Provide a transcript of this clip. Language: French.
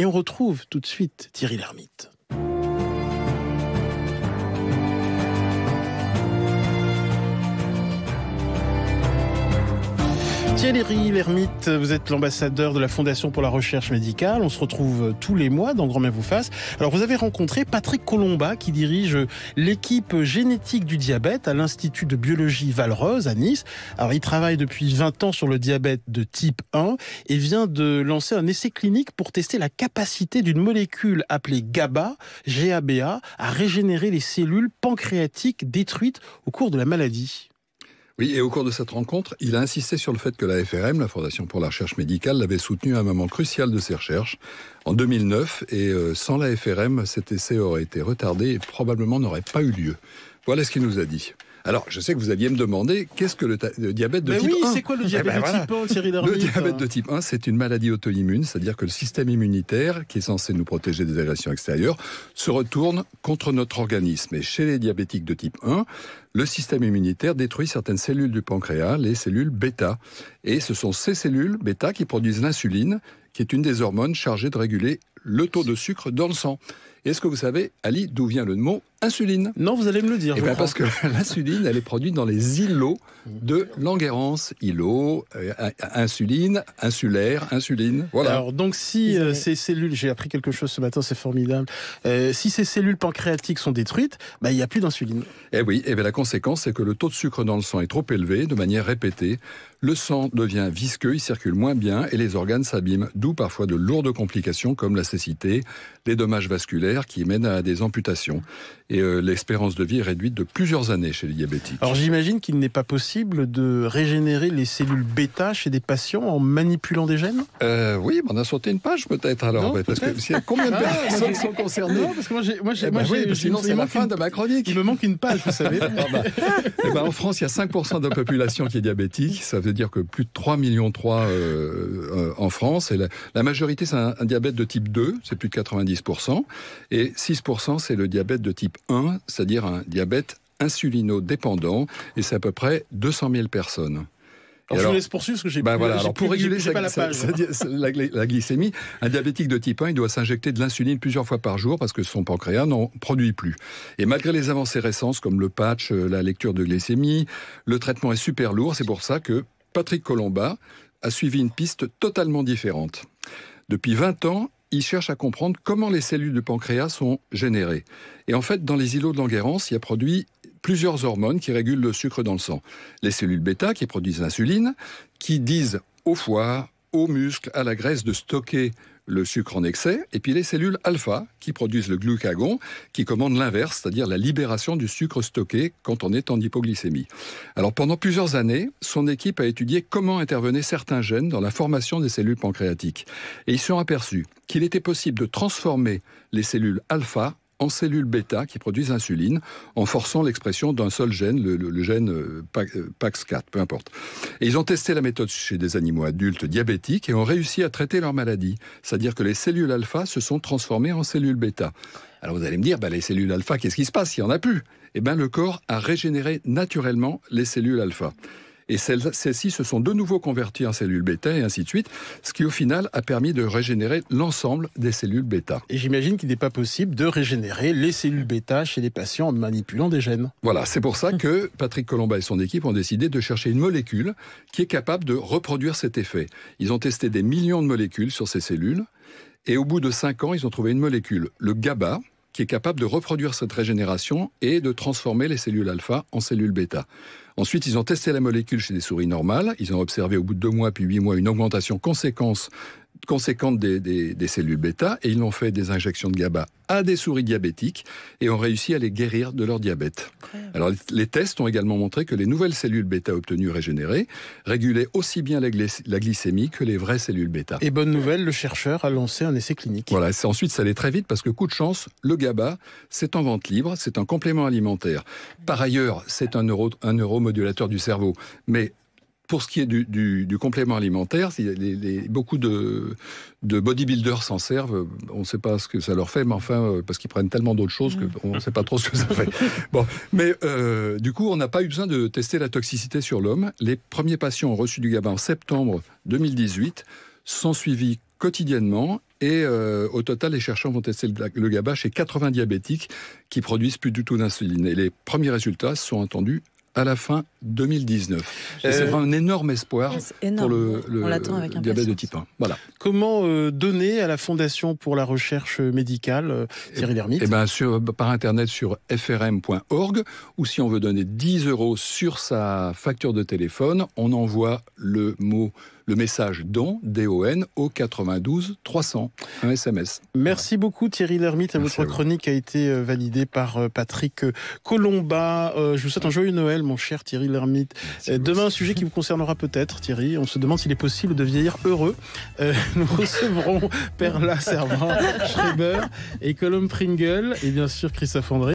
Et on retrouve tout de suite Thierry Lhermitte. Thierry Lermite, vous êtes l'ambassadeur de la Fondation pour la recherche médicale. On se retrouve tous les mois dans Grand Bien vous fasse. Alors vous avez rencontré Patrick Colomba qui dirige l'équipe génétique du diabète à l'Institut de biologie Valrose à Nice. Alors il travaille depuis 20 ans sur le diabète de type 1 et vient de lancer un essai clinique pour tester la capacité d'une molécule appelée GABA, GABA à régénérer les cellules pancréatiques détruites au cours de la maladie. Oui, et au cours de cette rencontre, il a insisté sur le fait que la FRM, la Fondation pour la recherche médicale, l'avait soutenu à un moment crucial de ses recherches, en 2009, et euh, sans la FRM, cet essai aurait été retardé et probablement n'aurait pas eu lieu. Voilà ce qu'il nous a dit. Alors, je sais que vous alliez me demander qu'est-ce que le, diabète de type oui, 1 c'est quoi le diabète de type 1, Le diabète de type 1, c'est une maladie auto-immune, c'est-à-dire que le système immunitaire, qui est censé nous protéger des agressions extérieures, se retourne contre notre organisme. Et chez les diabétiques de type 1, le système immunitaire détruit certaines cellules du pancréas, les cellules bêta. Et ce sont ces cellules bêta qui produisent l'insuline qui est une des hormones chargées de réguler le taux de sucre dans le sang. Est-ce que vous savez, Ali, d'où vient le mot insuline Non, vous allez me le dire. Eh ben, parce que l'insuline, elle est produite dans les îlots de l'enguerrance. Îlots, euh, insuline, insulaire, insuline. Voilà. Alors, donc, si euh, ces cellules, j'ai appris quelque chose ce matin, c'est formidable. Euh, si ces cellules pancréatiques sont détruites, bah, il n'y a plus d'insuline. Eh oui, et eh bien, la conséquence, c'est que le taux de sucre dans le sang est trop élevé de manière répétée. Le sang devient visqueux, il circule moins bien et les organes s'abîment d'où parfois de lourdes complications comme la cécité, les dommages vasculaires qui mènent à des amputations. Et euh, l'espérance de vie est réduite de plusieurs années chez les diabétiques. Alors j'imagine qu'il n'est pas possible de régénérer les cellules bêta chez des patients en manipulant des gènes euh, Oui, on a sauté une page peut-être alors. parce que, combien de ah, personnes sont concernées parce que moi j'ai... Moi, eh ben c'est la fin de ma chronique. Il me manque une page, vous savez. Bah, eh ben, en France, il y a 5% de la population qui est diabétique. Ça veut dire que plus de 3 millions 3 euh, en France. Et la majorité, c'est un, diabète de type 2, c'est plus de 90%, et 6%, c'est le diabète de type 1, c'est-à-dire un diabète insulino-dépendant, et c'est à peu près 200 000 personnes. Alors, je laisse poursuivre que j'ai dit. Ben pour réguler la, la, glycémie, un diabétique de type 1, il doit s'injecter de l'insuline plusieurs fois par jour parce que son pancréas n'en produit plus. Et malgré les avancées récentes comme le patch, euh, la lecture de glycémie, le traitement est super lourd. C'est pour ça que Patrick Colomba, a suivi une piste totalement différente. Depuis 20 ans, il cherche à comprendre comment les cellules du pancréas sont générées. Et en fait, dans les îlots de l'Enguerrance, il y a produit plusieurs hormones qui régulent le sucre dans le sang. Les cellules bêta qui produisent l'insuline, qui disent au foie, aux muscles, à la graisse de stocker le sucre en excès, et puis les cellules alpha qui produisent le glucagon, qui commande l'inverse, c'est-à-dire la libération du sucre stocké quand on est en hypoglycémie. Alors pendant plusieurs années, son équipe a étudié comment intervenaient certains gènes dans la formation des cellules pancréatiques. Et ils se sont aperçus qu'il était possible de transformer les cellules alpha en cellules bêta qui produisent l'insuline en forçant l'expression d'un seul gène, le, gène euh, euh, PAX4, peu importe. Et ils ont testé la méthode chez des animaux adultes diabétiques et ont réussi à traiter leur maladie. C'est-à-dire que les cellules alpha se sont transformées en cellules bêta. Alors vous allez me dire, bah, les cellules alpha, qu'est-ce qui se passe Il n'y en a plus. Eh bien, le corps a régénéré naturellement les cellules alpha et celles-ci se sont de nouveau converties en cellules bêta et ainsi de suite, ce qui au final a permis de régénérer l'ensemble des cellules bêta. Et j'imagine qu'il n'est pas possible de régénérer les cellules bêta chez les patients en manipulant des gènes. Voilà, c'est pour ça que Patrick Colomba et son équipe ont décidé de chercher une molécule qui est capable de reproduire cet effet. Ils ont testé des millions de molécules sur ces cellules et au bout de cinq ans, ils ont trouvé une molécule, le GABA, qui est capable de reproduire cette régénération et de transformer les cellules alpha en cellules bêta. Ensuite, ils ont testé la molécule chez des souris normales. Ils ont observé au bout de deux mois puis huit mois une augmentation conséquence conséquente des, cellules bêta et ils ont fait des injections de GABA à des souris diabétiques et ont réussi à les guérir de leur diabète. Alors les tests ont également montré que les nouvelles cellules bêta obtenues régénérées régulaient aussi bien la, glycémie que les vraies cellules bêta. Et bonne nouvelle, le chercheur a lancé un essai clinique. Voilà, ensuite ça allait très vite parce que coup de chance, le GABA, c'est en vente libre, c'est un complément alimentaire. Par ailleurs, c'est un, un neuromodulateur du cerveau, mais pour ce qui est du, complément alimentaire, beaucoup de, de bodybuilders s'en servent. On ne sait pas ce que ça leur fait, mais enfin, euh, parce qu'ils prennent tellement d'autres choses mm. qu'on ne sait pas trop ce que ça fait. Bon, mais euh, du coup, on n'a pas eu besoin de tester la toxicité sur l'homme. Les premiers patients ont reçu du GABA en septembre 2018, sont suivis quotidiennement et euh, au total, les chercheurs vont tester le GABA chez 80 diabétiques qui produisent plus du tout d'insuline. Et les premiers résultats sont entendus à la fin 2019. C'est euh, un énorme espoir pour le, diabète de type 1. Voilà. Comment euh, donner à la Fondation pour la recherche médicale, euh, Thierry eh ben, Lhermitte eh bien, Par Internet sur frm.org, ou si on veut donner 10 euros sur sa facture de téléphone, on envoie le mot le message don, DON, o 92 300, un SMS. Merci beaucoup Thierry Lermite. Votre chronique a été euh, validée par euh, Patrick euh, Colomba. Je vous souhaite un joyeux Noël, mon cher Thierry Lermite. Demain, un sujet qui vous concernera peut-être, Thierry. On se demande s'il est possible de vieillir heureux. Nous recevrons Perla Servant, Schreiber et Colomb Pringle et bien sûr Christophe André.